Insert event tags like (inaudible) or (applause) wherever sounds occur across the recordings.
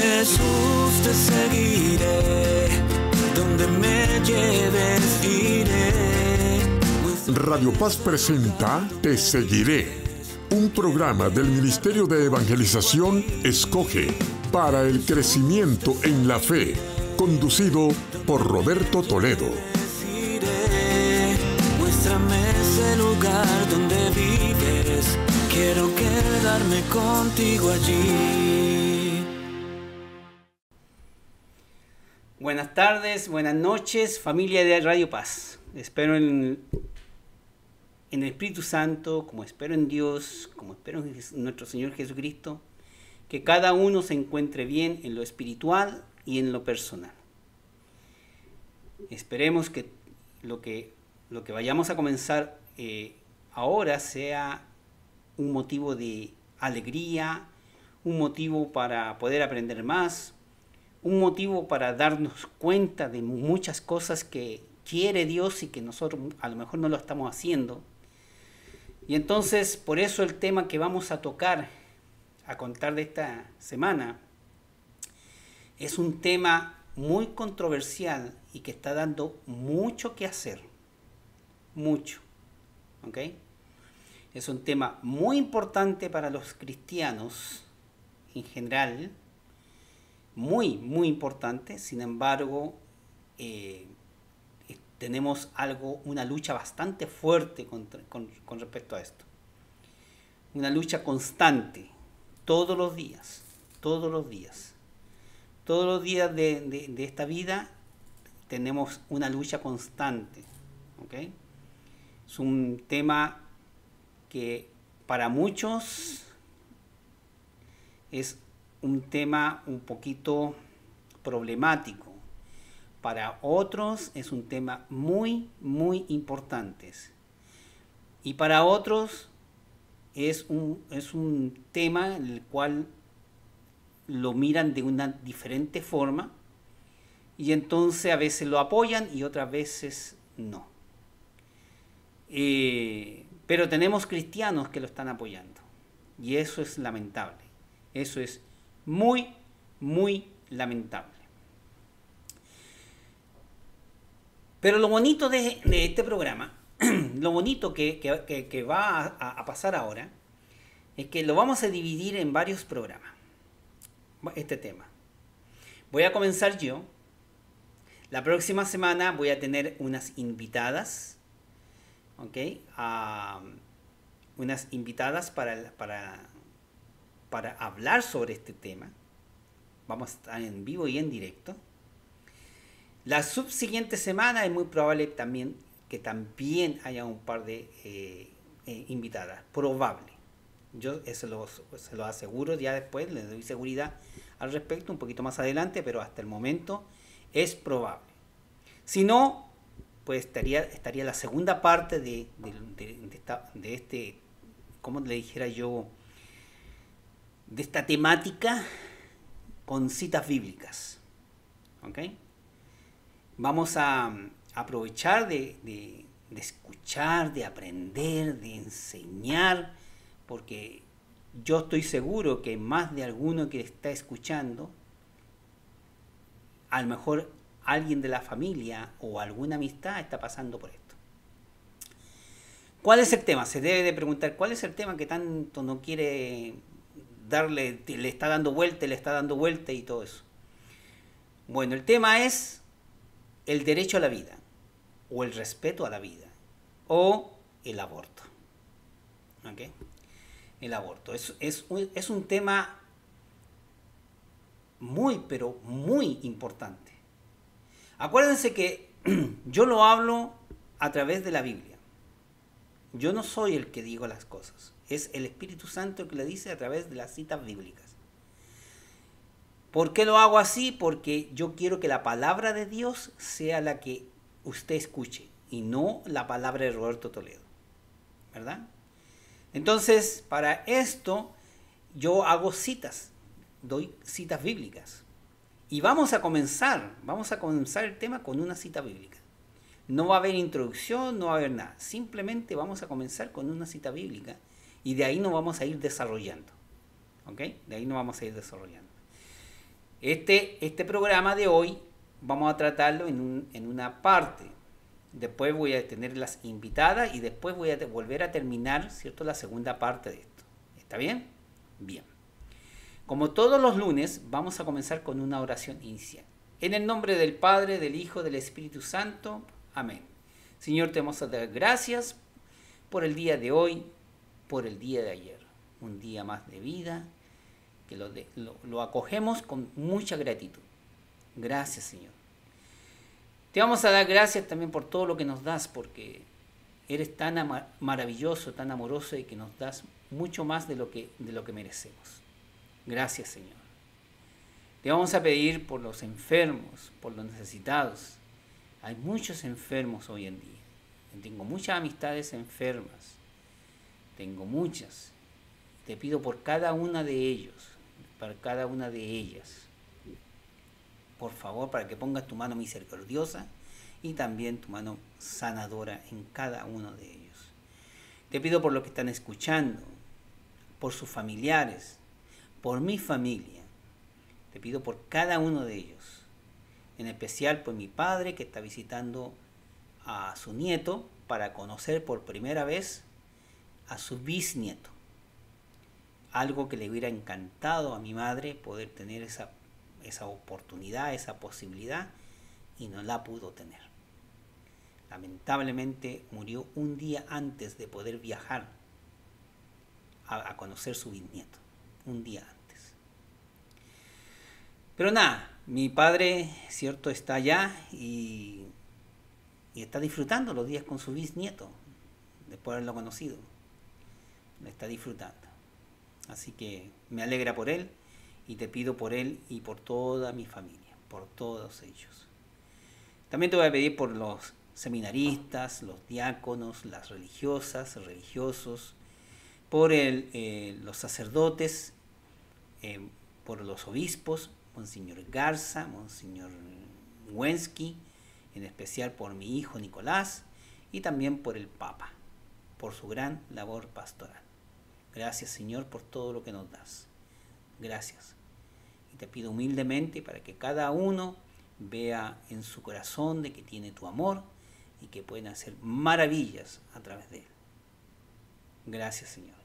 Jesús te seguiré, donde me lleves iré. Radio Paz presenta Te seguiré, un programa del Ministerio de Evangelización Escoge para el crecimiento en la fe, conducido por Roberto Toledo. Muéstrame ese lugar donde vives, quiero quedarme contigo allí. buenas tardes, buenas noches, familia de Radio Paz. Espero en, el Espíritu Santo, como espero en Dios, como espero en nuestro Señor Jesucristo, que cada uno se encuentre bien en lo espiritual y en lo personal. Esperemos que lo que, lo que vayamos a comenzar eh, ahora sea un motivo de alegría, un motivo para poder aprender más, un motivo para darnos cuenta de muchas cosas que quiere Dios y que nosotros a lo mejor no lo estamos haciendo. Y entonces por eso el tema que vamos a tocar a contar de esta semana es un tema muy controversial y que está dando mucho que hacer. Mucho. ¿Ok? Es un tema muy importante para los cristianos en general muy, muy importante. Sin embargo, eh, tenemos algo, una lucha bastante fuerte con, respecto a esto. Una lucha constante, todos los días, todos los días. Todos los días de, esta vida tenemos una lucha constante. Es un tema que para muchos es un tema un poquito problemático. Para otros es un tema muy, muy importante. Y para otros es un, es un tema en el cual lo miran de una diferente forma y entonces a veces lo apoyan y otras veces no. Eh, pero tenemos cristianos que lo están apoyando y eso es lamentable, eso es muy, muy lamentable. Pero lo bonito de, este programa, (clears throat) lo bonito que, va a, pasar ahora, es que lo vamos a dividir en varios programas, este tema. Voy a comenzar yo. La próxima semana voy a tener unas invitadas, ¿ok? Ah, unas invitadas para, para para hablar sobre este tema. Vamos a estar en vivo y en directo. La subsiguiente semana es muy probable también que también haya un par de eh, eh, invitadas. Probable. Yo se lo aseguro ya después, les doy seguridad al respecto un poquito más adelante, pero hasta el momento es probable. Si no, pues estaría, estaría la segunda parte de, de, este, como le dijera yo, de esta temática con citas bíblicas. Vamos a mm, aprovechar de, de escuchar, de aprender, de enseñar, porque yo estoy seguro que más de alguno que está escuchando, a lo mejor alguien de la familia o alguna amistad está pasando por esto. ¿Cuál es el tema? Se debe de preguntar cuál es el tema que tanto no quiere darle, le está dando vuelta, le está dando vuelta y todo eso. Bueno, el tema es el derecho a la vida, o el respeto a la vida, o el aborto. ¿Ok? El aborto. Es, es, es un tema muy, pero muy importante. Acuérdense que (clears throat) yo lo hablo a través de la Biblia. Yo no soy el que digo las cosas. Es el Espíritu Santo que le dice a través de las citas bíblicas. ¿Por qué lo hago así? Porque yo quiero que la palabra de Dios sea la que usted escuche y no la palabra de Roberto Toledo. ¿Verdad? Entonces, para esto yo hago citas, doy citas bíblicas. Y vamos a comenzar, vamos a comenzar el tema con una cita bíblica. No va a haber introducción, no va a haber nada. Simplemente vamos a comenzar con una cita bíblica y de ahí nos vamos a ir desarrollando. ¿Ok? De ahí nos vamos a ir desarrollando. Este, este programa de hoy vamos a tratarlo en, en una parte. Después voy a tener las invitadas y después voy a volver a terminar, ¿cierto? La segunda parte de esto. ¿Está bien? Bien. Como todos los lunes, vamos a comenzar con una oración inicial. En el nombre del Padre, del Hijo, del Espíritu Santo. Amén. Señor, te vamos a dar gracias por el día de hoy, por el día de ayer, un día más de vida, que lo, acogemos con mucha gratitud. Gracias Señor. Te vamos a dar gracias también por todo lo que nos das, porque eres tan maravilloso, tan amoroso y que nos das mucho más de lo que, de lo que merecemos. Gracias Señor. Te vamos a pedir por los enfermos, por los necesitados. Hay muchos enfermos hoy en día. Tengo muchas amistades enfermas tengo muchas. Te pido por cada una de ellos, para cada una de ellas. Por favor, para que pongas tu mano misericordiosa y también tu mano sanadora en cada uno de ellos. Te pido por los que están escuchando, por sus familiares, por mi familia. Te pido por cada uno de ellos. En especial por mi padre que está visitando a su nieto para conocer por primera vez a su bisnieto. Algo que le hubiera encantado a mi madre poder tener esa, oportunidad, esa posibilidad, y no la pudo tener. Lamentablemente murió un día antes de poder viajar a, a conocer su bisnieto. Un día antes. Pero nada, mi padre, cierto, está allá y, y está disfrutando los días con su bisnieto, después de haberlo conocido. Me está disfrutando. Así que me alegra por él y te pido por él y por toda mi familia, por todos ellos. También te voy a pedir por los seminaristas, los diáconos, las religiosas, religiosos, por eh, los sacerdotes, eh, por los obispos, Monseñor Garza, Monseñor Wensky, en especial por mi hijo Nicolás y también por el Papa, por su gran labor pastoral. Gracias Señor por todo lo que nos das. Gracias. Y te pido humildemente para que cada uno vea en su corazón de que tiene tu amor y que pueden hacer maravillas a través de él. Gracias Señor.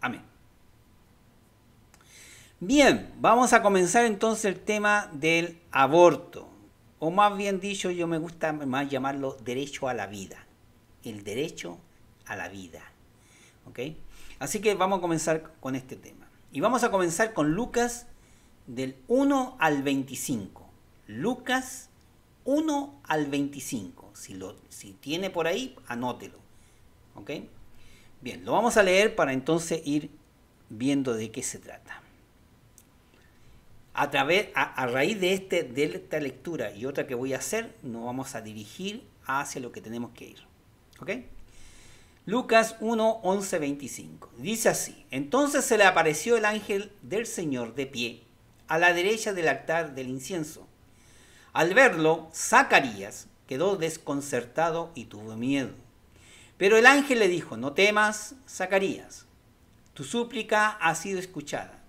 Amén. Bien, vamos a comenzar entonces el tema del aborto. O más bien dicho, yo me gusta más llamarlo derecho a la vida. El derecho a la vida. ¿Ok? Así que vamos a comenzar con este tema. Y vamos a comenzar con Lucas del 1 al 25. Lucas 1 al 25. Si, lo, si tiene por ahí, anótelo. ¿Ok? Bien, lo vamos a leer para entonces ir viendo de qué se trata. A, través, raíz de, este, de esta lectura y otra que voy a hacer, nos vamos a dirigir hacia lo que tenemos que ir. ¿Ok? Lucas 1, 11, 25. Dice así, entonces se le apareció el ángel del Señor de pie, a la derecha del altar del incienso. Al verlo, Zacarías quedó desconcertado y tuvo miedo. Pero el ángel le dijo, no temas, Zacarías, tu súplica ha sido escuchada.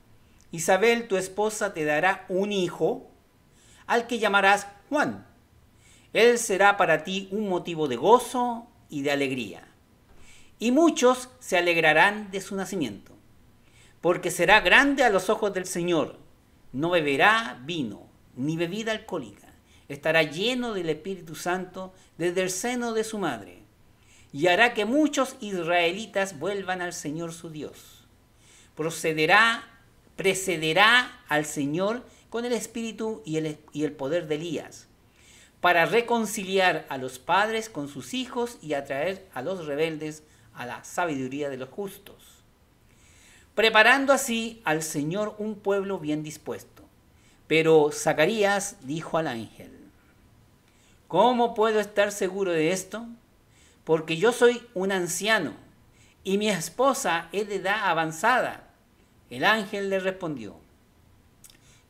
Isabel, tu esposa, te dará un hijo al que llamarás Juan. Él será para ti un motivo de gozo y de alegría y muchos se alegrarán de su nacimiento, porque será grande a los ojos del Señor, no beberá vino ni bebida alcohólica, estará lleno del Espíritu Santo desde el seno de su madre, y hará que muchos israelitas vuelvan al Señor su Dios. Procederá, precederá al Señor con el espíritu y el, y el poder de Elías, para reconciliar a los padres con sus hijos y atraer a los rebeldes a la sabiduría de los justos, preparando así al Señor un pueblo bien dispuesto. Pero Zacarías dijo al ángel, ¿cómo puedo estar seguro de esto? Porque yo soy un anciano y mi esposa es de edad avanzada. El ángel le respondió,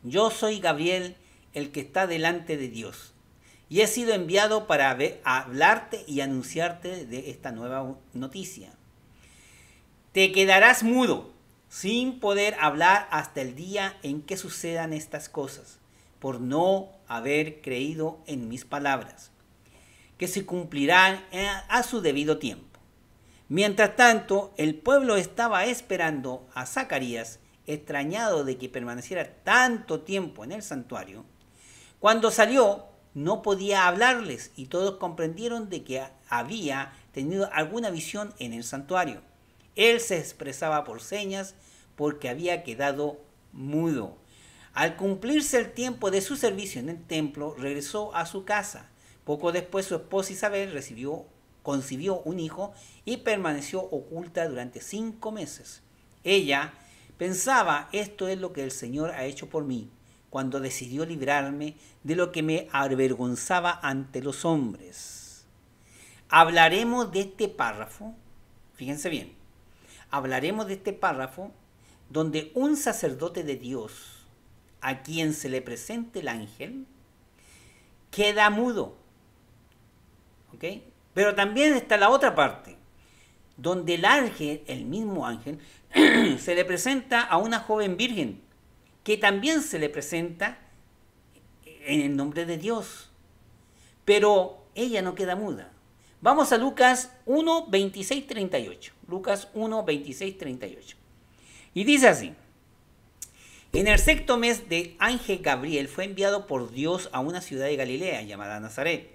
yo soy Gabriel, el que está delante de Dios y he sido enviado para hablarte y anunciarte de esta nueva noticia. Te quedarás mudo, sin poder hablar hasta el día en que sucedan estas cosas, por no haber creído en mis palabras, que se cumplirán eh, a su debido tiempo. Mientras tanto, el pueblo estaba esperando a Zacarías, extrañado de que permaneciera tanto tiempo en el santuario. Cuando salió, no podía hablarles y todos comprendieron de que había tenido alguna visión en el santuario. Él se expresaba por señas porque había quedado mudo. Al cumplirse el tiempo de su servicio en el templo, regresó a su casa. Poco después su esposa Isabel recibió, concibió un hijo y permaneció oculta durante cinco meses. Ella pensaba, esto es lo que el Señor ha hecho por mí cuando decidió librarme de lo que me avergonzaba ante los hombres. Hablaremos de este párrafo, fíjense bien, hablaremos de este párrafo donde un sacerdote de Dios, a quien se le presente el ángel, queda mudo. Pero también está la otra parte, donde el ángel, el mismo ángel, (clears throat) se le presenta a una joven virgen que también se le presenta en el nombre de Dios. Pero ella no queda muda. Vamos a Lucas 1, 38. Lucas 1, 26, 38. Y dice así. En el sexto mes de Ángel Gabriel fue enviado por Dios a una ciudad de Galilea llamada Nazaret,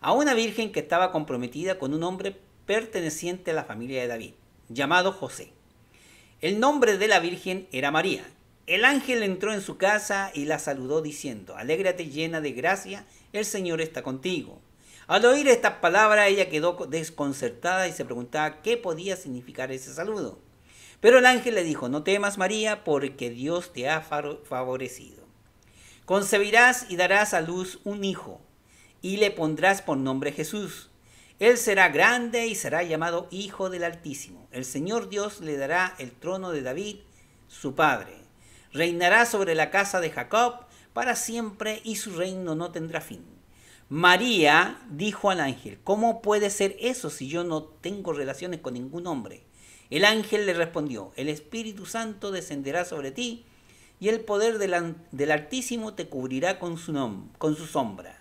a una virgen que estaba comprometida con un hombre perteneciente a la familia de David, llamado José. El nombre de la virgen era María, el ángel entró en su casa y la saludó diciendo, Alégrate llena de gracia, el Señor está contigo. Al oír esta palabra, ella quedó desconcertada y se preguntaba qué podía significar ese saludo. Pero el ángel le dijo, no temas María, porque Dios te ha favorecido. Concebirás y darás a luz un hijo, y le pondrás por nombre Jesús. Él será grande y será llamado Hijo del Altísimo. El Señor Dios le dará el trono de David, su padre reinará sobre la casa de Jacob para siempre y su reino no tendrá fin. María dijo al ángel, ¿cómo puede ser eso si yo no tengo relaciones con ningún hombre? El ángel le respondió, el Espíritu Santo descenderá sobre ti y el poder del, Altísimo te cubrirá con su, con su sombra.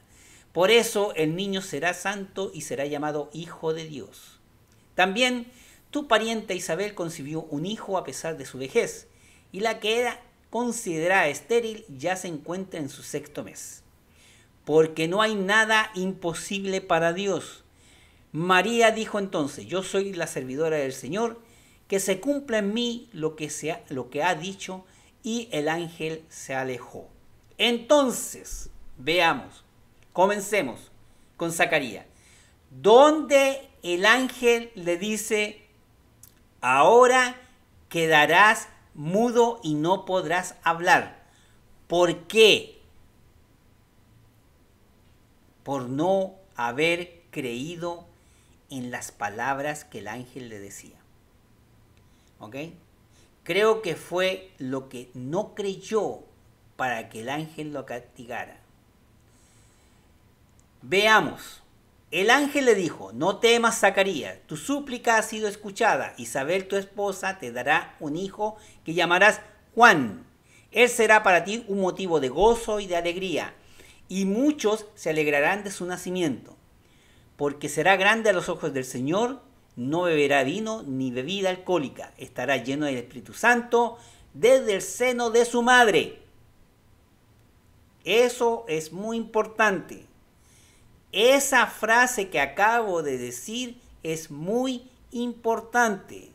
Por eso el niño será santo y será llamado Hijo de Dios. También tu pariente Isabel concibió un hijo a pesar de su vejez, y la que era considerada estéril ya se encuentra en su sexto mes. Porque no hay nada imposible para Dios. María dijo entonces, yo soy la servidora del Señor, que se cumpla en mí lo que, sea ha, lo que ha dicho, y el ángel se alejó. Entonces, veamos, comencemos con Zacarías, donde el ángel le dice, ahora quedarás mudo y no podrás hablar. ¿Por qué? Por no haber creído en las palabras que el ángel le decía. ¿Ok? Creo que fue lo que no creyó para que el ángel lo castigara. Veamos. El ángel le dijo, no temas, Zacarías, tu súplica ha sido escuchada. Isabel, tu esposa, te dará un hijo que llamarás Juan. Él será para ti un motivo de gozo y de alegría, y muchos se alegrarán de su nacimiento, porque será grande a los ojos del Señor, no beberá vino ni bebida alcohólica, estará lleno del Espíritu Santo desde el seno de su madre. Eso es muy importante. Esa frase que acabo de decir es muy importante.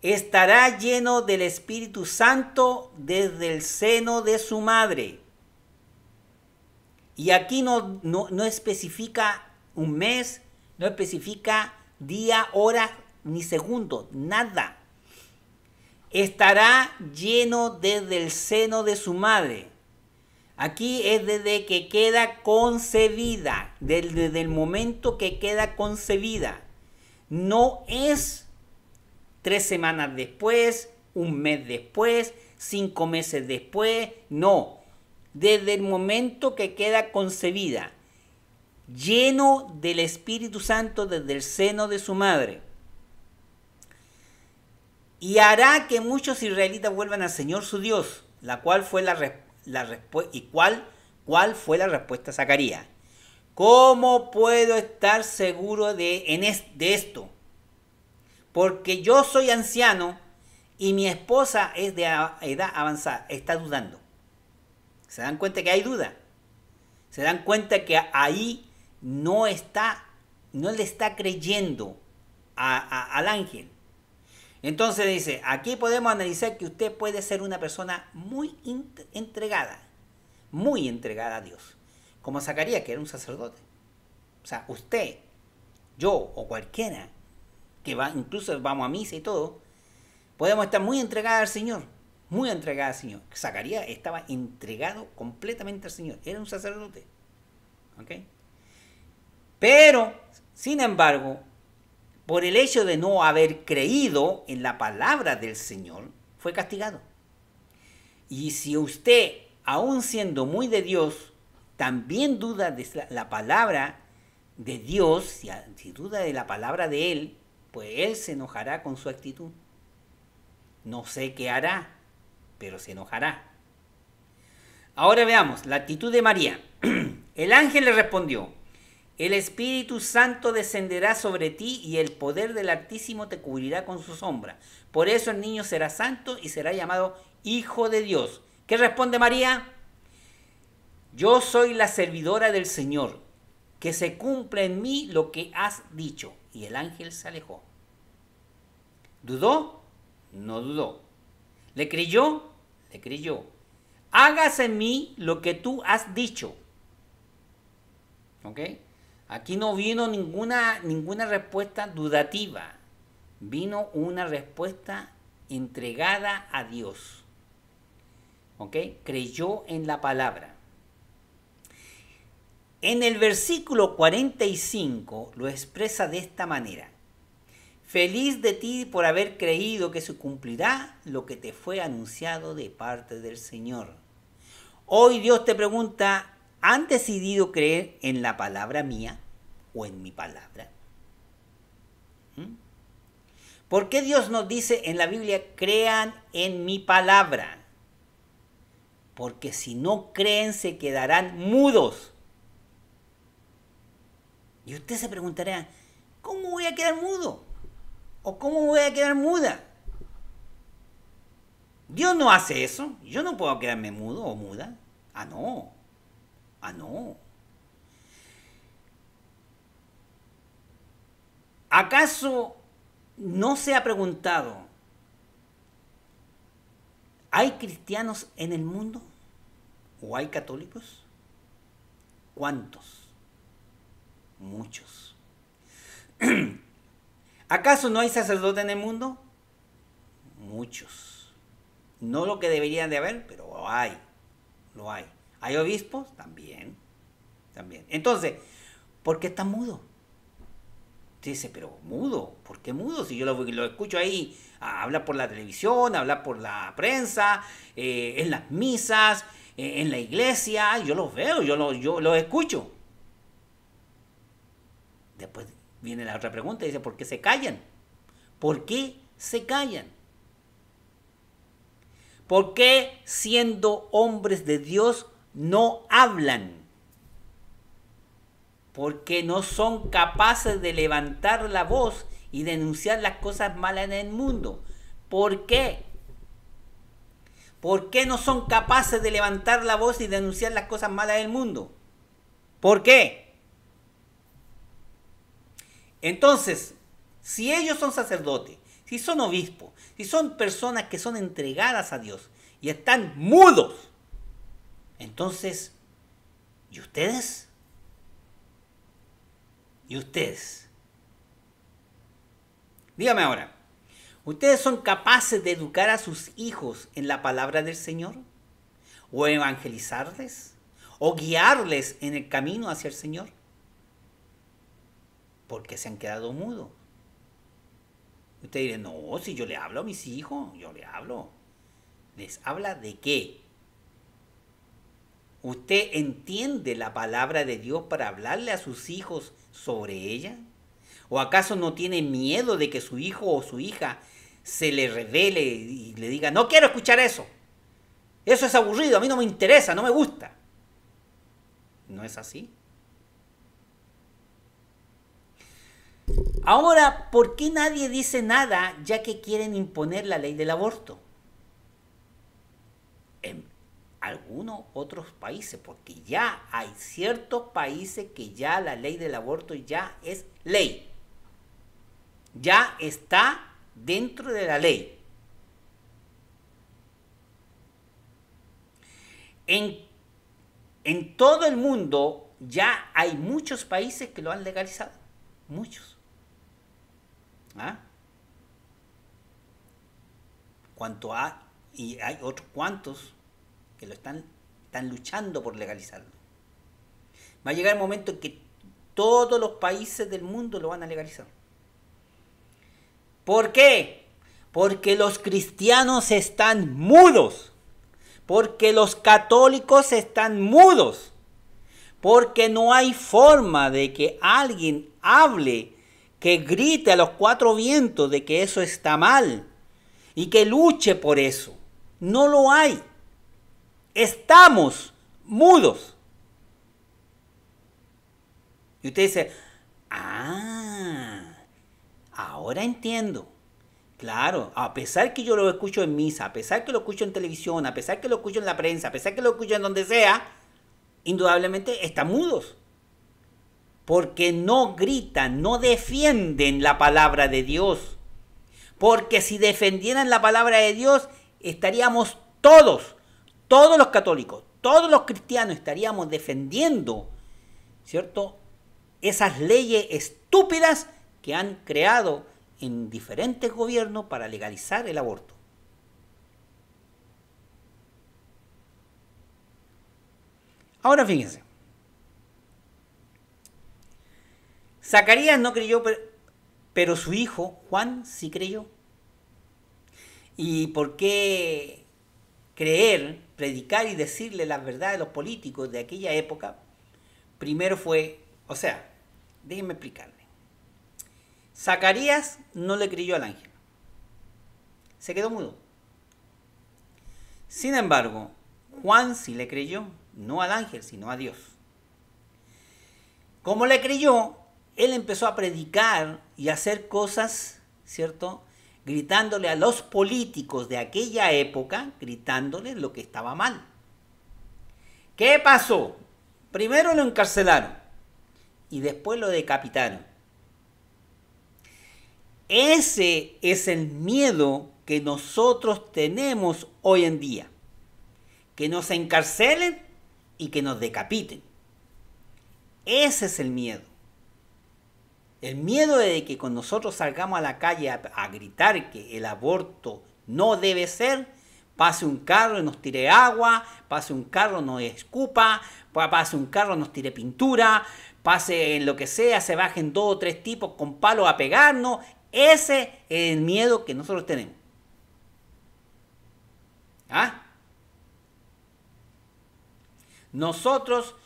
Estará lleno del Espíritu Santo desde el seno de su madre. Y aquí no, especifica un mes, no especifica día, hora, ni segundo, nada. Estará lleno desde el seno de su madre. Aquí es desde que queda concebida, desde el momento que queda concebida. No es tres semanas después, un mes después, cinco meses después, no. Desde el momento que queda concebida, lleno del Espíritu Santo desde el seno de su madre. Y hará que muchos israelitas vuelvan al Señor su Dios, la cual fue la respuesta la y cuál, cuál fue la respuesta Zacarías. ¿Cómo puedo estar seguro de, en de esto? Porque yo soy anciano y mi esposa es de edad avanzada, está dudando. ¿Se dan cuenta que hay duda? ¿Se dan cuenta que ahí no está, no le está creyendo a, al ángel? Entonces dice, aquí podemos analizar que usted puede ser una persona muy entregada, muy entregada a Dios, como Zacarías, que era un sacerdote. O sea, usted, yo o cualquiera, que va, incluso vamos a misa y todo, podemos estar muy entregada al Señor, muy entregada al Señor. Zacarías estaba entregado completamente al Señor, era un sacerdote. Pero, sin embargo, por el hecho de no haber creído en la palabra del Señor, fue castigado. Y si usted, aún siendo muy de Dios, también duda de la palabra de Dios, si duda de la palabra de Él, pues Él se enojará con su actitud. No sé qué hará, pero se enojará. Ahora veamos la actitud de María. (clears throat) El ángel le respondió, el Espíritu Santo descenderá sobre ti y el poder del Altísimo te cubrirá con su sombra. Por eso el niño será santo y será llamado Hijo de Dios. ¿Qué responde María? Yo soy la servidora del Señor, que se cumpla en mí lo que has dicho. Y el ángel se alejó. ¿Dudó? No dudó. ¿Le creyó? Le creyó. Hágase en mí lo que tú has dicho. ¿Ok? Aquí no vino ninguna, ninguna respuesta dudativa, vino una respuesta entregada a Dios. Creyó en la palabra. En el versículo 45 lo expresa de esta manera. Feliz de ti por haber creído que se cumplirá lo que te fue anunciado de parte del Señor. Hoy Dios te pregunta, ¿han decidido creer en la palabra mía? o en mi palabra? ¿Mm? ¿Por qué Dios nos dice en la Biblia, crean en mi palabra? Porque si no creen se quedarán mudos. Y usted se preguntará, ¿cómo voy a quedar mudo? ¿O cómo voy a quedar muda? Dios no hace eso. Yo no puedo quedarme mudo o muda. Ah, no. Ah, no. ¿Acaso no se ha preguntado, ¿hay cristianos en el mundo? ¿O hay católicos? ¿Cuántos? Muchos. (clears throat) ¿Acaso no hay sacerdote en el mundo? Muchos. No lo que deberían de haber, pero hay. Lo hay. ¿Hay obispos? También. También. Entonces, ¿por qué está mudo? dice, pero mudo, ¿por qué mudo? Si yo lo, escucho ahí ah, habla por la televisión, habla por la prensa, eh, en las misas, eh, en la iglesia, yo los veo, yo los, yo escucho. Después viene la otra pregunta dice, ¿por qué se callan? ¿Por qué se callan? ¿Por qué siendo hombres de Dios no hablan? porque no son capaces de levantar la voz y denunciar las cosas malas en el mundo. ¿Por qué? ¿Por qué no son capaces de levantar la voz y denunciar las cosas malas del mundo? ¿Por qué? Entonces, si ellos son sacerdotes, si son obispos, si son personas que son entregadas a Dios y están mudos, entonces, ¿y ustedes? ustedes? Dígame ahora, ¿ustedes son capaces de educar a sus hijos en la palabra del Señor? ¿O evangelizarles? ¿O guiarles en el camino hacia el Señor? Porque se han quedado mudos. Ustedes dirá: no, si yo le hablo a mis hijos, yo le hablo. ¿Les habla de qué? ¿Usted entiende la palabra de Dios para hablarle a sus hijos sobre ella? ¿O acaso no tiene miedo de que su hijo o su hija se le revele y le diga, no quiero escuchar eso? Eso es aburrido, a mí no me interesa, no me gusta. ¿No es así? Ahora, ¿por qué nadie dice nada ya que quieren imponer la ley del aborto? algunos otros países, porque ya hay ciertos países que ya la ley del aborto ya es ley, ya está dentro de la ley. En, en todo el mundo ya hay muchos países que lo han legalizado, muchos. ¿Ah? Cuanto y hay otros cuantos lo están, están luchando por legalizarlo. Va a llegar el momento en que todos los países del mundo lo van a legalizar. ¿Por qué? Porque los cristianos están mudos. Porque los católicos están mudos. Porque no hay forma de que alguien hable, que grite a los cuatro vientos de que eso está mal y que luche por eso. No lo hay. Estamos mudos. Y usted dice, ah, ahora entiendo. Claro, a pesar que yo lo escucho en misa, a pesar que lo escucho en televisión, a pesar que lo escucho en la prensa, a pesar que lo escucho en donde sea, indudablemente están mudos. Porque no gritan, no defienden la palabra de Dios. Porque si defendieran la palabra de Dios, estaríamos todos todos los católicos, todos los cristianos estaríamos defendiendo, ¿cierto? Esas leyes estúpidas que han creado en diferentes gobiernos para legalizar el aborto. Ahora fíjense. Zacarías no creyó, pero su hijo Juan sí creyó. ¿Y por qué creer, predicar y decirle las verdades a los políticos de aquella época, primero fue, o sea, déjenme explicarle. Zacarías no le creyó al ángel. Se quedó mudo. Sin embargo, Juan sí le creyó, no al ángel, sino a Dios. Como le creyó, él empezó a predicar y a hacer cosas, ¿cierto? gritándole a los políticos de aquella época, gritándole lo que estaba mal. ¿Qué pasó? Primero lo encarcelaron y después lo decapitaron. Ese es el miedo que nosotros tenemos hoy en día. Que nos encarcelen y que nos decapiten. Ese es el miedo. El miedo de que cuando nosotros salgamos a la calle a, gritar que el aborto no debe ser, pase un carro y nos tire agua, pase un carro nos escupa, pase un carro nos tire pintura, pase en lo que sea, se bajen dos o tres tipos con palos a pegarnos. Ese es el miedo que nosotros tenemos. ¿Ah? Nosotros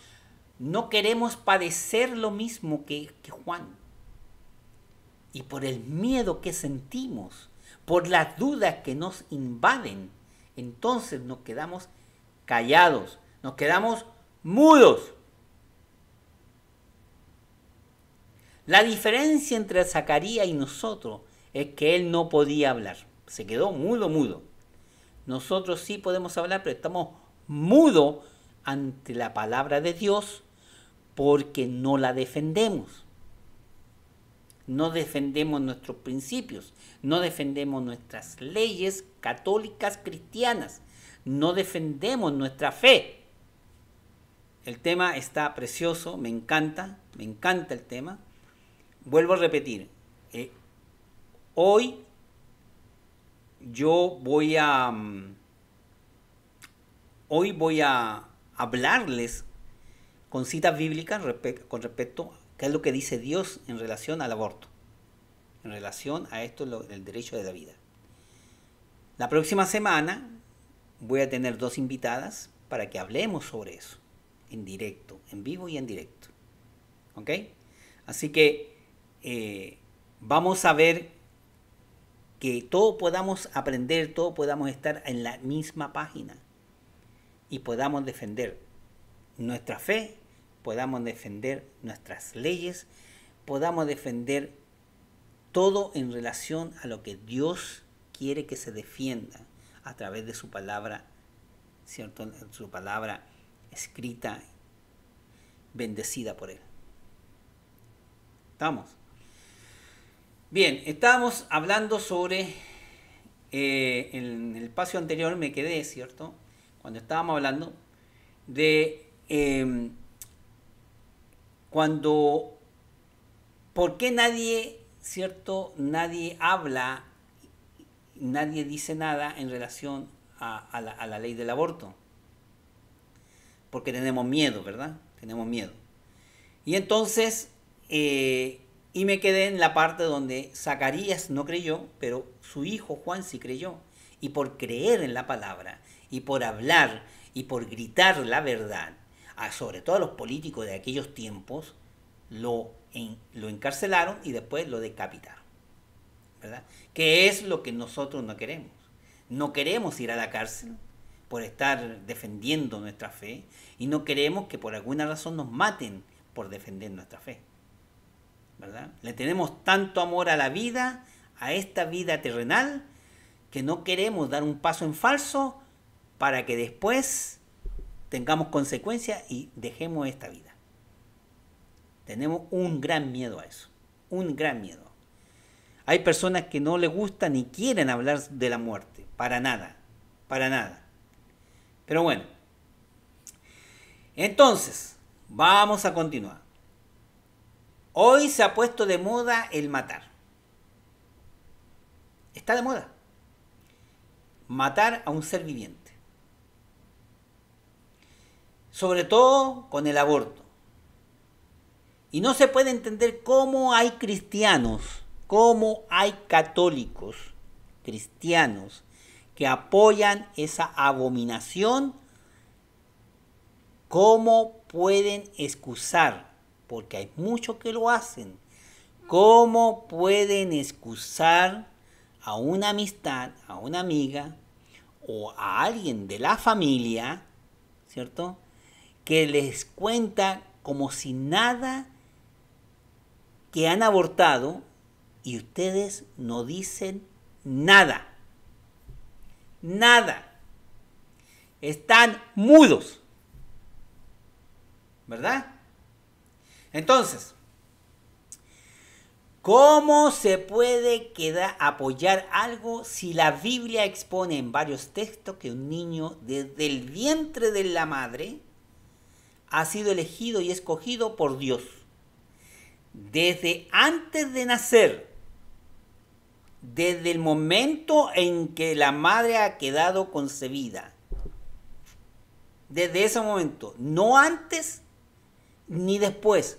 no queremos padecer lo mismo que Juan y por el miedo que sentimos, por las dudas que nos invaden, entonces nos quedamos callados, nos quedamos mudos. La diferencia entre Zacarías y nosotros es que él no podía hablar, se quedó mudo, mudo. Nosotros sí podemos hablar, pero estamos mudos ante la palabra de Dios porque no la defendemos no defendemos nuestros principios, no defendemos nuestras leyes católicas cristianas, no defendemos nuestra fe. El tema está precioso, me encanta, me encanta el tema. Vuelvo a repetir, eh, hoy yo voy a... Mm, hoy voy a hablarles con citas bíblicas con respecto ¿Qué es lo que dice Dios en relación al aborto? En relación a esto, el derecho de la vida. La próxima semana voy a tener dos invitadas para que hablemos sobre eso, en directo, en vivo y en directo. ¿Ok? Así que eh, vamos a ver que todo podamos aprender, todo podamos estar en la misma página y podamos defender nuestra fe podamos defender nuestras leyes, podamos defender todo en relación a lo que Dios quiere que se defienda a través de su palabra, ¿cierto? Su palabra escrita, bendecida por Él. ¿Estamos? Bien, estábamos hablando sobre, eh, en el espacio anterior me quedé, ¿cierto? Cuando estábamos hablando de em, cuando, ¿por qué nadie, cierto, nadie habla, nadie dice nada en relación a, la, ley del aborto? Porque tenemos miedo, ¿verdad? Tenemos miedo. Y entonces, eh, y me quedé en la parte donde Zacarías no creyó, pero su hijo Juan sí creyó. Y por creer en la palabra, y por hablar, y por gritar la verdad, sobre todo a los políticos de aquellos tiempos, lo, lo encarcelaron y después lo decapitaron. ¿Verdad? Que es lo que nosotros no queremos. No queremos ir a la cárcel por estar defendiendo nuestra fe y no queremos que por alguna razón nos maten por defender nuestra fe. ¿Verdad? Le tenemos tanto amor a la vida, a esta vida terrenal, que no queremos dar un paso en falso para que después tengamos consecuencias y dejemos esta vida. Tenemos un gran miedo a eso, un gran miedo. Hay personas que no les gusta ni quieren hablar de la muerte, para nada, para nada. Pero bueno, entonces, vamos a continuar. Hoy se ha puesto de moda el matar. Está de moda. Matar a un ser viviente sobre todo con el aborto. Y no se puede entender cómo hay cristianos, cómo hay católicos cristianos que apoyan esa abominación, cómo pueden excusar, porque hay muchos que lo hacen, cómo pueden excusar a una amistad, a una amiga o a alguien de la familia, ¿cierto? que les cuenta como si nada que han abortado y ustedes no dicen nada. Nada. Están mudos. ¿Verdad? Entonces, ¿Cómo se puede quedar, apoyar algo si la Biblia expone en varios textos que un niño desde el vientre de la madre ha sido elegido y escogido por Dios. Desde antes de nacer, desde el momento en que la madre ha quedado concebida. Desde ese momento, no antes ni después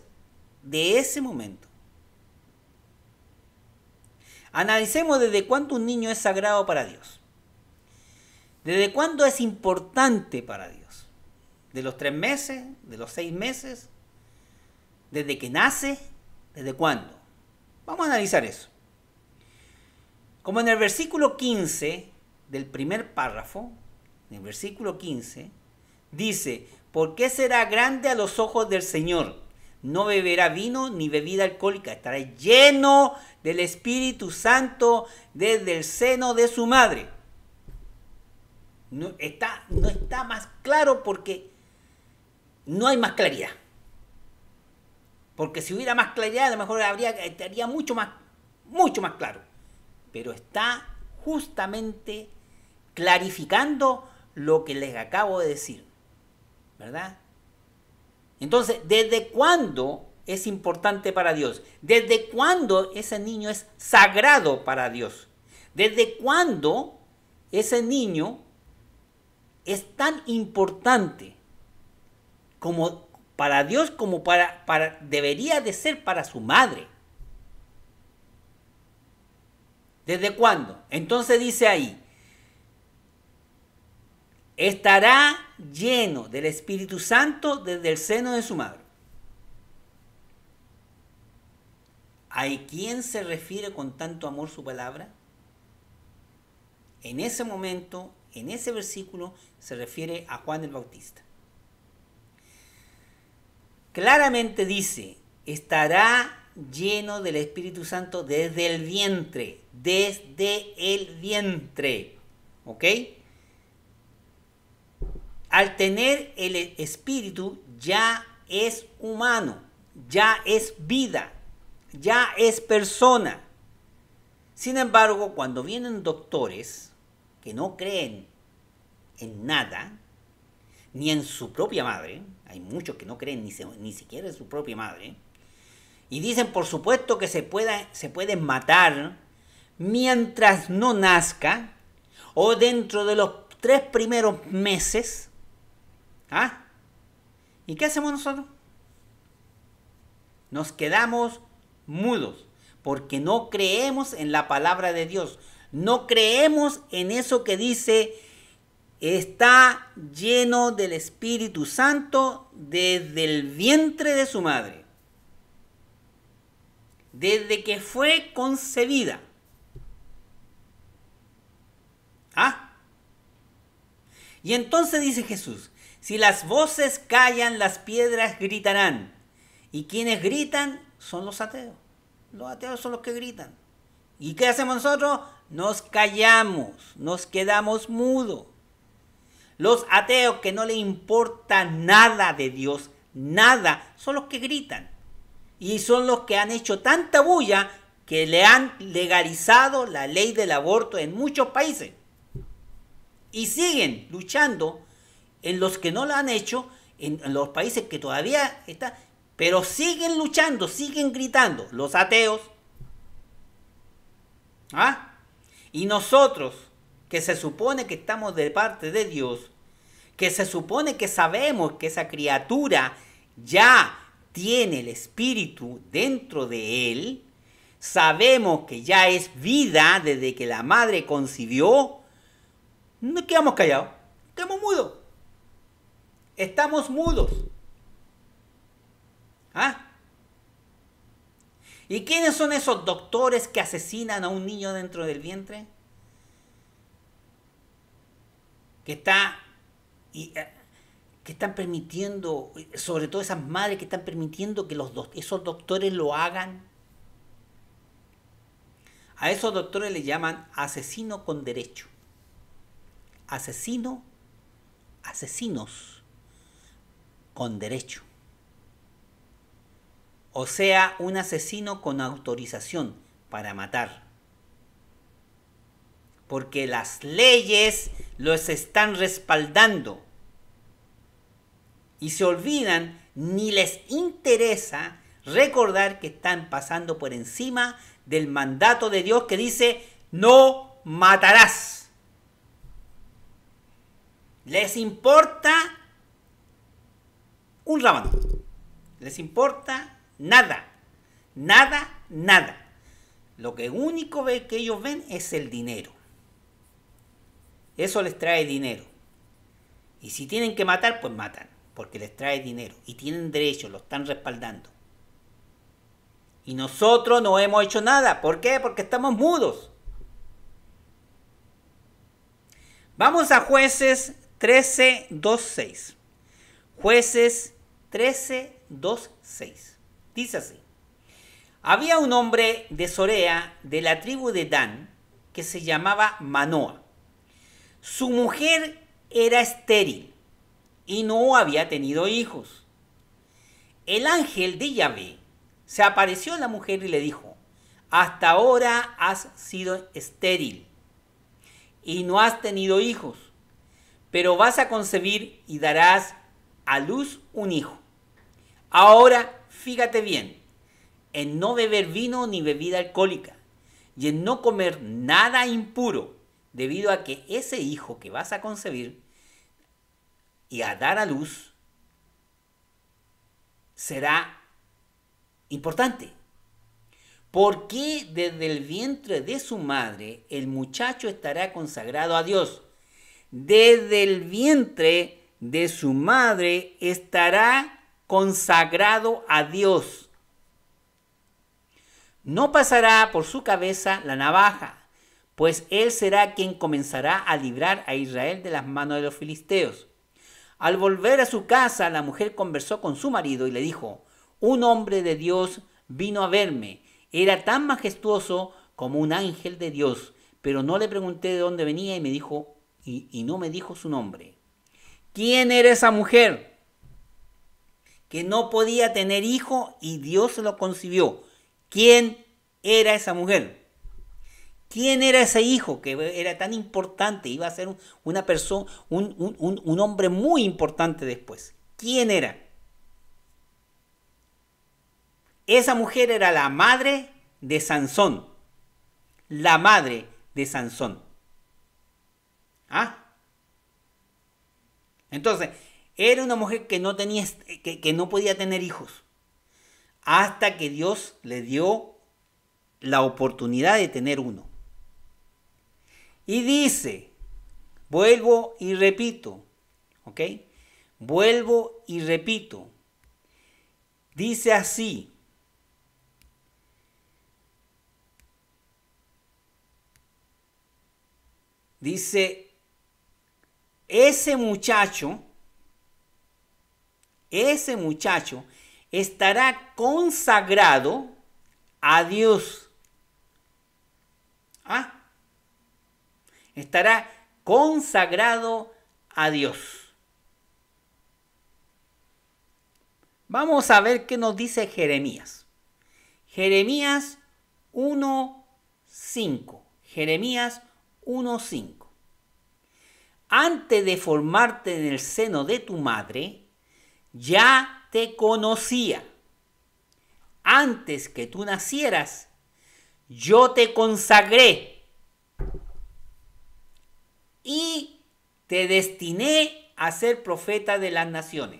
de ese momento. Analicemos desde cuándo un niño es sagrado para Dios. Desde cuándo es importante para Dios de los tres meses, de los seis meses, desde que nace, desde cuándo. Vamos a analizar eso. Como en el versículo 15 del primer párrafo, en el versículo 15, dice, ¿por qué será grande a los ojos del Señor? No beberá vino ni bebida alcohólica, estará lleno del Espíritu Santo desde el seno de su madre. No está, no está más claro porque no hay más claridad. Porque si hubiera más claridad, a lo mejor habría, estaría mucho más, mucho más claro. Pero está justamente clarificando lo que les acabo de decir. ¿Verdad? Entonces, ¿desde cuándo es importante para Dios? ¿Desde cuándo ese niño es sagrado para Dios? ¿Desde cuándo ese niño es tan importante como para Dios como para, para debería de ser para su madre. ¿Desde cuándo? Entonces dice ahí, estará lleno del Espíritu Santo desde el seno de su madre. ¿A quién se refiere con tanto amor su palabra? En ese momento, en ese versículo, se refiere a Juan el Bautista claramente dice, estará lleno del Espíritu Santo desde el vientre, desde el vientre. ¿Ok? Al tener el Espíritu ya es humano, ya es vida, ya es persona. Sin embargo, cuando vienen doctores que no creen en nada, ni en su propia madre, hay muchos que no creen ni, ni siquiera en su propia madre. Y dicen, por supuesto, que se, puede se pueden matar mientras no nazca o dentro de los tres primeros meses. ¿Ah? ¿Y qué hacemos nosotros? Nos quedamos mudos porque no creemos en la palabra de Dios. No creemos en eso que dice está lleno del Espíritu Santo desde el vientre de su madre, desde que fue concebida. ¿Ah? Y entonces dice Jesús, si las voces callan, las piedras gritarán. Y quienes gritan son los ateos. Los ateos son los que gritan. ¿Y qué hacemos nosotros? Nos callamos, nos quedamos mudos. Los ateos que no le importa nada de Dios, nada, son los que gritan. Y son los que han hecho tanta bulla que le han legalizado la ley del aborto en muchos países. Y siguen luchando en los que no lo han hecho, en, los países que todavía están, pero siguen luchando, siguen gritando, los ateos. ¿Ah? Y nosotros, que se supone que estamos de parte de Dios, que se supone que sabemos que esa criatura ya tiene el espíritu dentro de él, sabemos que ya es vida desde que la madre concibió, no quedamos callados, quedamos mudos. Estamos mudos. ¿Ah? ¿Y quiénes son esos doctores que asesinan a un niño dentro del vientre? que está y, eh, que están permitiendo, sobre todo esas madres que están permitiendo que los esos doctores lo hagan. A esos doctores le llaman asesino con derecho. Asesino, asesinos con derecho. O sea, un asesino con autorización para matar porque las leyes los están respaldando. Y se olvidan, ni les interesa recordar que están pasando por encima del mandato de Dios que dice, no matarás. Les importa un rábano. Les importa nada. Nada, nada. Lo que único que ellos ven es el dinero. Eso les trae dinero. Y si tienen que matar, pues matan, porque les trae dinero. Y tienen derecho, lo están respaldando. Y nosotros no hemos hecho nada. ¿Por qué? Porque estamos mudos. Vamos a jueces 13.2.6. Jueces 13.2.6. Dice así. Había un hombre de Sorea, de la tribu de Dan, que se llamaba Manoa su mujer era estéril y no había tenido hijos. El ángel de Yahvé se apareció a la mujer y le dijo, hasta ahora has sido estéril y no has tenido hijos, pero vas a concebir y darás a luz un hijo. Ahora, fíjate bien, en no beber vino ni bebida alcohólica y en no comer nada impuro debido a que ese hijo que vas a concebir y a dar a luz será importante. Porque desde el vientre de su madre el muchacho estará consagrado a Dios? Desde el vientre de su madre estará consagrado a Dios. No pasará por su cabeza la navaja, pues él será quien comenzará a librar a Israel de las manos de los filisteos. Al volver a su casa, la mujer conversó con su marido y le dijo, un hombre de Dios vino a verme, era tan majestuoso como un ángel de Dios, pero no le pregunté de dónde venía y me dijo, y, no me dijo su nombre. ¿Quién era esa mujer? Que no podía tener hijo y Dios lo concibió. ¿Quién era esa mujer? ¿Quién era ese hijo que era tan importante? Iba a ser una persona, un, hombre muy importante después. ¿Quién era? Esa mujer era la madre de Sansón. La madre de Sansón. ¿Ah? Entonces, era una mujer que no, tenía, que no podía tener hijos. Hasta que Dios le dio la oportunidad de tener uno. Y dice, vuelvo y repito, ¿ok? Vuelvo y repito. Dice así. Dice, ese muchacho, ese muchacho estará consagrado a Dios. ¿Ah? estará consagrado a Dios. Vamos a ver qué nos dice Jeremías. Jeremías 1.5. Jeremías 1.5. Antes de formarte en el seno de tu madre, ya te conocía. Antes que tú nacieras, yo te consagré y te destiné a ser profeta de las naciones.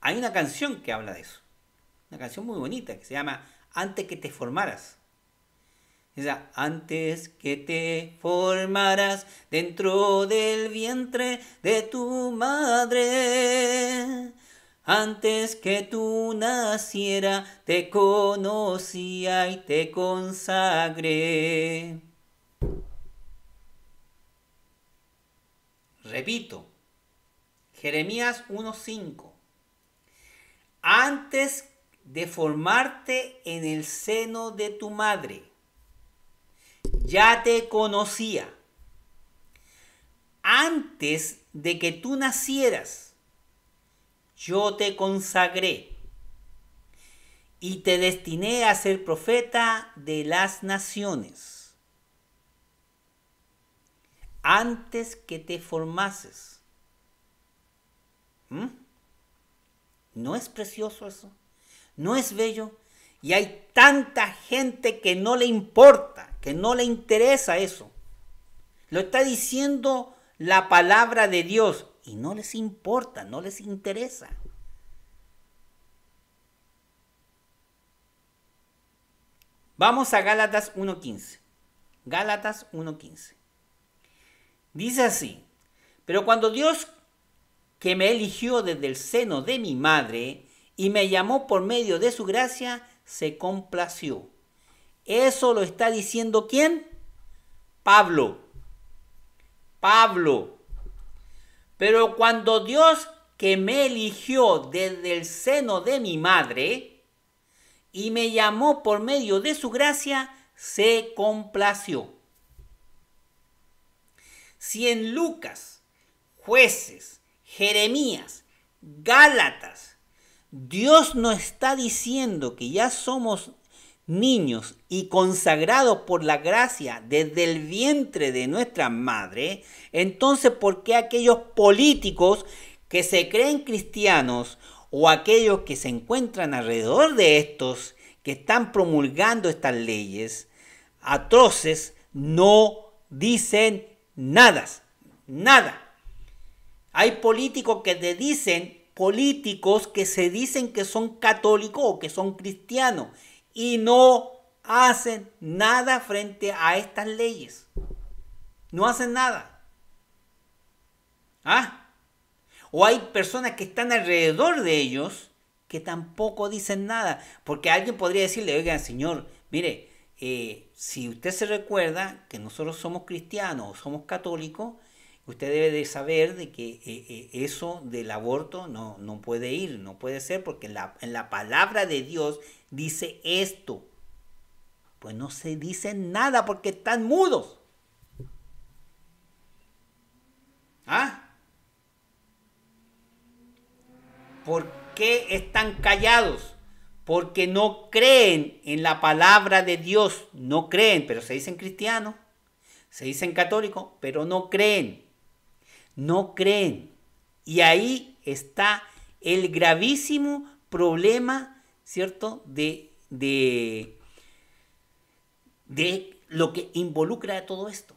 Hay una canción que habla de eso, una canción muy bonita que se llama Antes que te formaras. antes que te formaras dentro del vientre de tu madre, antes que tú naciera, te conocía y te consagré. Repito, Jeremías 1.5. Antes de formarte en el seno de tu madre, ya te conocía. Antes de que tú nacieras, yo te consagré y te destiné a ser profeta de las naciones antes que te formases. ¿Mm? ¿No es precioso eso? ¿No es bello? Y hay tanta gente que no le importa, que no le interesa eso. Lo está diciendo la palabra de Dios y no les importa, no les interesa. Vamos a Gálatas 1.15. Gálatas 1.15. Dice así, pero cuando Dios que me eligió desde el seno de mi madre y me llamó por medio de su gracia, se complació. Eso lo está diciendo quién? Pablo. Pablo. Pero cuando Dios que me eligió desde el seno de mi madre y me llamó por medio de su gracia, se complació. Si en Lucas, jueces, Jeremías, Gálatas, Dios nos está diciendo que ya somos niños y consagrados por la gracia desde el vientre de nuestra madre, entonces ¿por qué aquellos políticos que se creen cristianos o aquellos que se encuentran alrededor de estos que están promulgando estas leyes atroces no dicen Nada, nada. Hay políticos que te dicen, políticos que se dicen que son católicos o que son cristianos y no hacen nada frente a estas leyes. No hacen nada. ¿Ah? O hay personas que están alrededor de ellos que tampoco dicen nada. Porque alguien podría decirle, oigan, señor, mire, eh, si usted se recuerda que nosotros somos cristianos somos católicos, usted debe de saber de que eh, eh, eso del aborto no, puede ir, no puede ser, porque en la, en la palabra de Dios dice esto. Pues no se dice nada porque están mudos. ¿Ah? ¿Por qué están callados? porque no creen en la palabra de Dios, no creen, pero se dicen cristianos, se dicen católicos, pero no creen, no creen. Y ahí está el gravísimo problema, ¿cierto?, de, de, lo que involucra todo esto.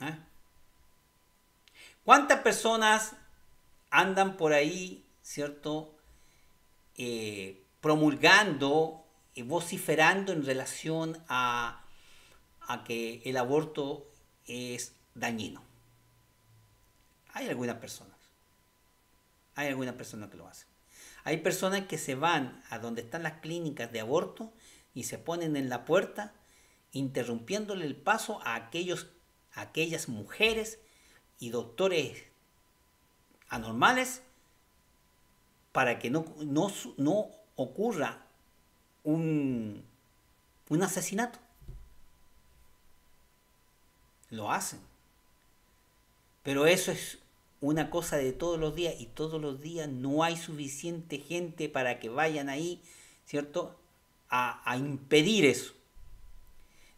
¿Ah? ¿Cuántas personas andan por ahí ¿cierto? Eh, promulgando, y vociferando en relación a, que el aborto es dañino. Hay algunas personas, hay algunas personas que lo hacen. Hay personas que se van a donde están las clínicas de aborto y se ponen en la puerta interrumpiéndole el paso a aquellos a aquellas mujeres y doctores anormales para que no, no, ocurra un, asesinato. Lo hacen. Pero eso es una cosa de todos los días y todos los días no hay suficiente gente para que vayan ahí, ¿cierto? A, a, impedir eso.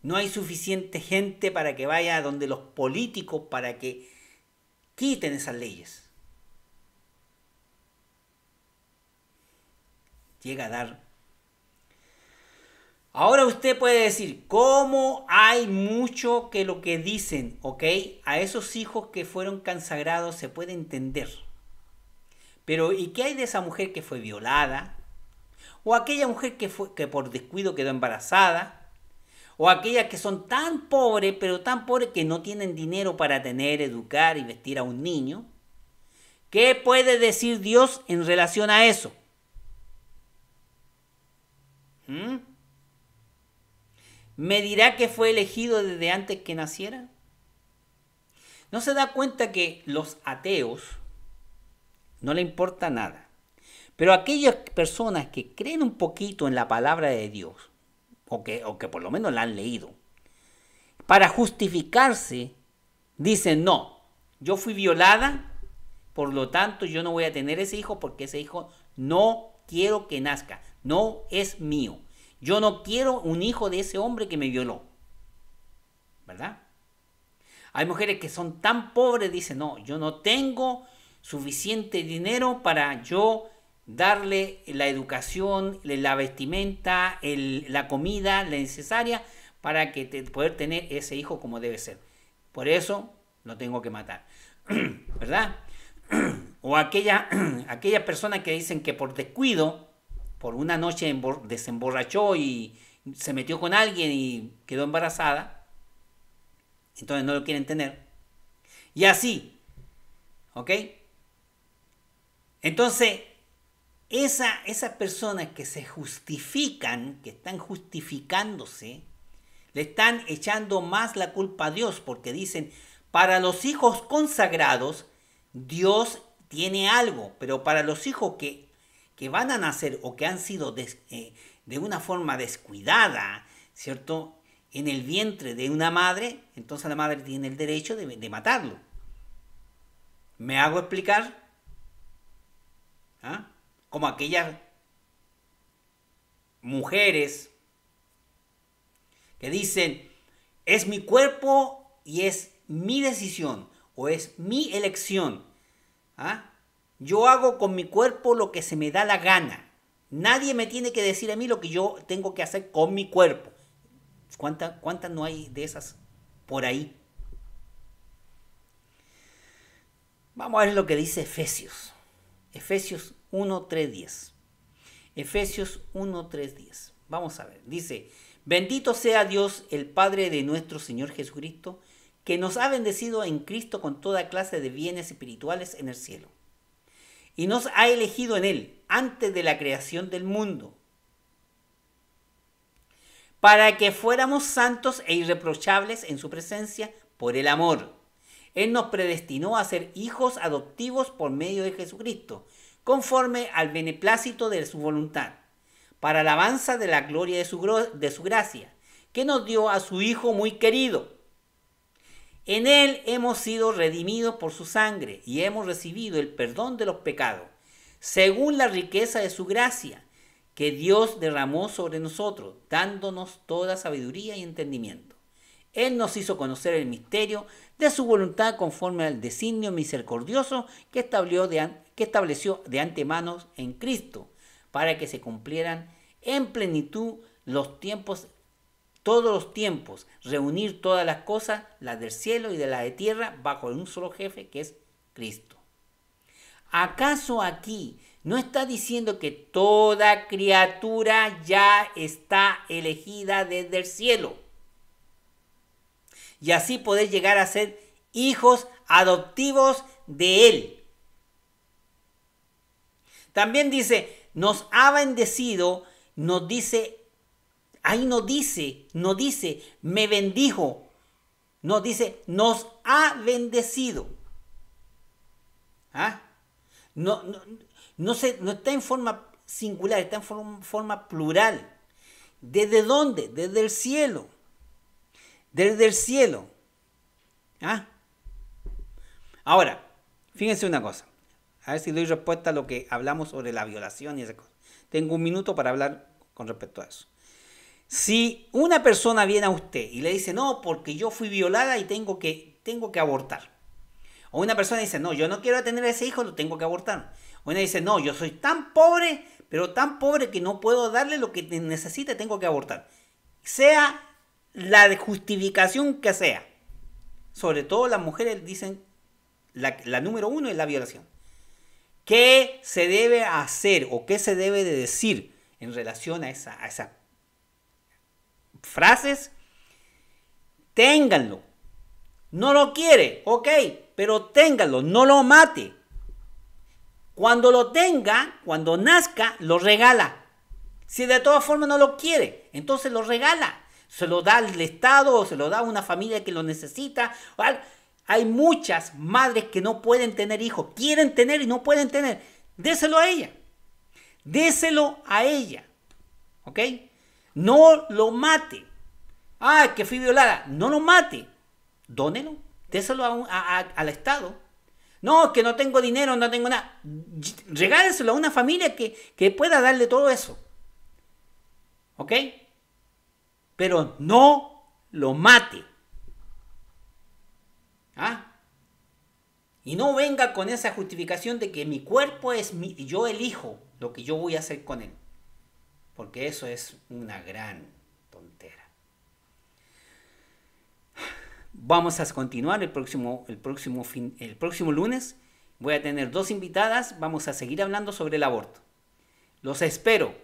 No hay suficiente gente para que vaya donde los políticos para que quiten esas leyes. llega a dar. Ahora usted puede decir, ¿cómo hay mucho que lo que dicen, ok? A esos hijos que fueron cansagrados se puede entender. Pero ¿y qué hay de esa mujer que fue violada? ¿O aquella mujer que, fue, que por descuido quedó embarazada? ¿O aquellas que son tan pobres, pero tan pobres que no tienen dinero para tener, educar y vestir a un niño? ¿Qué puede decir Dios en relación a eso? ¿Mm? ¿Me dirá que fue elegido desde antes que naciera? ¿No se da cuenta que los ateos no le importa nada? Pero aquellas personas que creen un poquito en la palabra de Dios, o que, o que por lo menos la han leído, para justificarse, dicen, no, yo fui violada, por lo tanto yo no voy a tener ese hijo porque ese hijo no quiero que nazca. No es mío. Yo no quiero un hijo de ese hombre que me violó. ¿Verdad? Hay mujeres que son tan pobres, dicen, no, yo no tengo suficiente dinero para yo darle la educación, la vestimenta, la comida, necesaria para que poder tener ese hijo como debe ser. Por eso lo tengo que matar, (clears throat) ¿verdad? (clears throat) o aquella, (clears throat) persona personas que dicen que por descuido por una noche desemborrachó y se metió con alguien y quedó embarazada, entonces no lo quieren tener. Y así, ¿ok? Entonces, esa, esas personas que se justifican, que están justificándose, le están echando más la culpa a Dios porque dicen, para los hijos consagrados, Dios tiene algo, pero para los hijos que que van a nacer o que han sido eh, de una forma descuidada, ¿cierto? En el vientre de una madre, entonces la madre tiene el derecho de, de matarlo. ¿Me hago explicar? ¿Ah? Como aquellas mujeres que dicen, es mi cuerpo y es mi decisión o es mi elección. ¿Ah? Yo hago con mi cuerpo lo que se me da la gana. Nadie me tiene que decir a mí lo que yo tengo que hacer con mi cuerpo. ¿Cuántas no hay de esas por ahí? Vamos a ver lo que dice Efesios. Efesios 1, 3, 10. Efesios 1, 3, 10. Vamos a ver. Dice, bendito sea Dios, el Padre de nuestro Señor Jesucristo, que nos ha bendecido en Cristo con toda clase de bienes espirituales en el cielo y nos ha elegido en Él antes de la creación del mundo, para que fuéramos santos e irreprochables en su presencia por el amor. Él nos predestinó a ser hijos adoptivos por medio de Jesucristo, conforme al beneplácito de su voluntad, para alabanza de la gloria de su, de su gracia, que nos dio a su Hijo muy querido en Él hemos sido redimidos por su sangre y hemos recibido el perdón de los pecados, según la riqueza de su gracia que Dios derramó sobre nosotros, dándonos toda sabiduría y entendimiento. Él nos hizo conocer el misterio de su voluntad conforme al designio misericordioso que estableció de, antemano en Cristo, para que se cumplieran en plenitud los tiempos todos los tiempos, reunir todas las cosas, las del cielo y de la de tierra, bajo un solo jefe que es Cristo. ¿Acaso aquí no está diciendo que toda criatura ya está elegida desde el cielo? Y así poder llegar a ser hijos adoptivos de Él. También dice, nos ha bendecido, nos dice Ahí no dice, no dice, me bendijo. No dice, nos ha bendecido. ¿Ah? No, no, no está en forma singular, está en forma, plural. ¿Desde dónde? Desde el cielo. Desde el cielo. ¿Ah? Ahora, fíjense una cosa. A ver si doy respuesta a lo que hablamos sobre la violación y esas cosas. Tengo un minuto para hablar con respecto a eso. Si una persona viene a usted y le dice, no, porque yo fui violada y tengo que, tengo que abortar. O una persona dice, no, yo no quiero tener ese hijo, lo tengo que abortar. O una dice, no, yo soy tan pobre, pero tan pobre que no puedo darle lo que necesita, tengo que abortar. Sea la justificación que sea. Sobre todo las mujeres dicen, la, número uno es la violación. ¿Qué se debe hacer o qué se debe de decir en relación a esa, a esa frases, ténganlo. No lo quiere, ok, pero ténganlo, no lo mate. Cuando lo tenga, cuando nazca, lo regala. Si de todas formas no lo quiere, entonces lo regala. Se lo da al Estado o se lo da a una familia que lo necesita. Hay muchas madres que no pueden tener hijos, quieren tener y no pueden tener. Déselo a ella. Déselo a ella. ¿Ok? No lo mate. Ah, que fui violada. No lo mate. Dónelo. Déselo al Estado. No, que no tengo dinero, no tengo nada. Regáleselo a una familia que, que pueda darle todo eso. ¿Ok? Pero no lo mate. ¿Ah? Y no venga con esa justificación de que mi cuerpo es mi, yo elijo lo que yo voy a hacer con él. Porque eso es una gran tontera. Vamos a continuar el próximo, el próximo, fin, el próximo lunes. Voy a tener dos invitadas. Vamos a seguir hablando sobre el aborto. Los espero.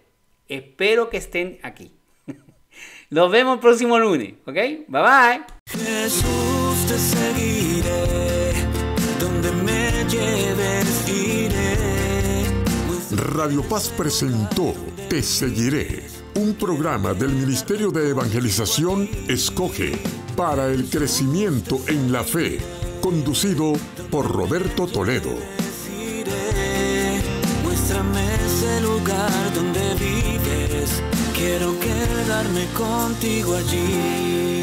Espero que estén aquí. (laughs) Nos vemos el próximo lunes. ¿Ok? Bye bye. Jesús, te seguiré. Donde me lleves, iré. Radio Paz presentó Te Seguiré, un programa del Ministerio de Evangelización Escoge para el crecimiento en la fe, conducido por Roberto Toledo. Muéstrame ese lugar donde vives, quiero quedarme contigo allí.